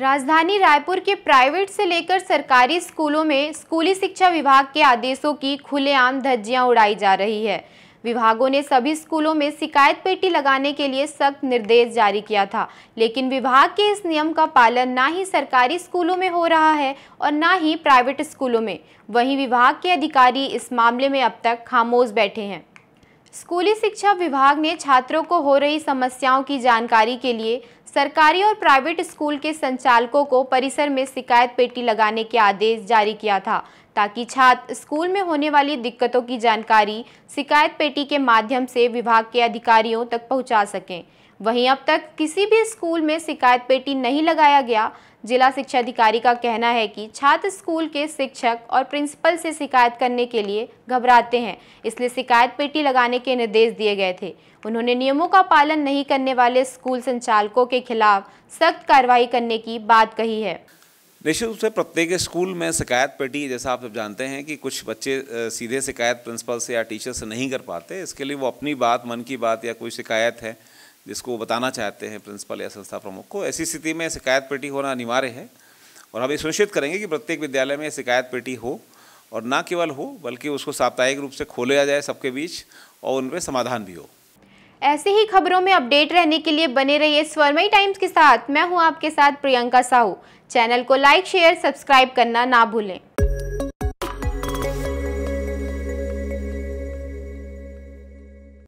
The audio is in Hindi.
राजधानी रायपुर के प्राइवेट से लेकर सरकारी स्कूलों में स्कूली शिक्षा विभाग के आदेशों की खुलेआम धज्जियां उड़ाई जा रही है विभागों ने सभी स्कूलों में शिकायत पेटी लगाने के लिए सख्त निर्देश जारी किया था लेकिन विभाग के इस नियम का पालन ना ही सरकारी स्कूलों में हो रहा है और ना ही प्राइवेट स्कूलों में वहीं विभाग के अधिकारी इस मामले में अब तक खामोश बैठे हैं स्कूली शिक्षा विभाग ने छात्रों को हो रही समस्याओं की जानकारी के लिए सरकारी और प्राइवेट स्कूल के संचालकों को परिसर में शिकायत पेटी लगाने के आदेश जारी किया था ताकि छात्र स्कूल में होने वाली दिक्कतों की जानकारी शिकायत पेटी के माध्यम से विभाग के अधिकारियों तक पहुंचा सकें वहीं अब तक किसी भी स्कूल में शिकायत पेटी नहीं लगाया गया जिला शिक्षा अधिकारी का कहना है कि छात्र स्कूल के शिक्षक और प्रिंसिपल से शिकायत करने के लिए घबराते हैं इसलिए शिकायत पेटी लगाने के निर्देश दिए गए थे उन्होंने नियमों का पालन नहीं करने वाले स्कूल संचालकों के खिलाफ सख्त कार्रवाई करने की बात कही है निश्चित रूप से प्रत्येक स्कूल में शिकायत पेटी जैसा आप सब जानते हैं कि कुछ बच्चे सीधे शिकायत प्रिंसिपल से या टीचर से नहीं कर पाते इसके लिए वो अपनी बात मन की बात या कोई शिकायत है जिसको वो बताना चाहते हैं प्रिंसिपल या संस्था प्रमुख को ऐसी स्थिति में शिकायत पेटी होना अनिवार्य है और हम ये सुनिश्चित करेंगे कि प्रत्येक विद्यालय में शिकायत पेटी हो और ना केवल हो बल्कि उसको साप्ताहिक रूप से खोला जाए सबके बीच और उन पर समाधान भी हो ऐसे ही खबरों में अपडेट रहने के लिए बने रहिए स्वरमई टाइम्स के साथ मैं हूं आपके साथ प्रियंका साहू चैनल को लाइक शेयर सब्सक्राइब करना ना भूलें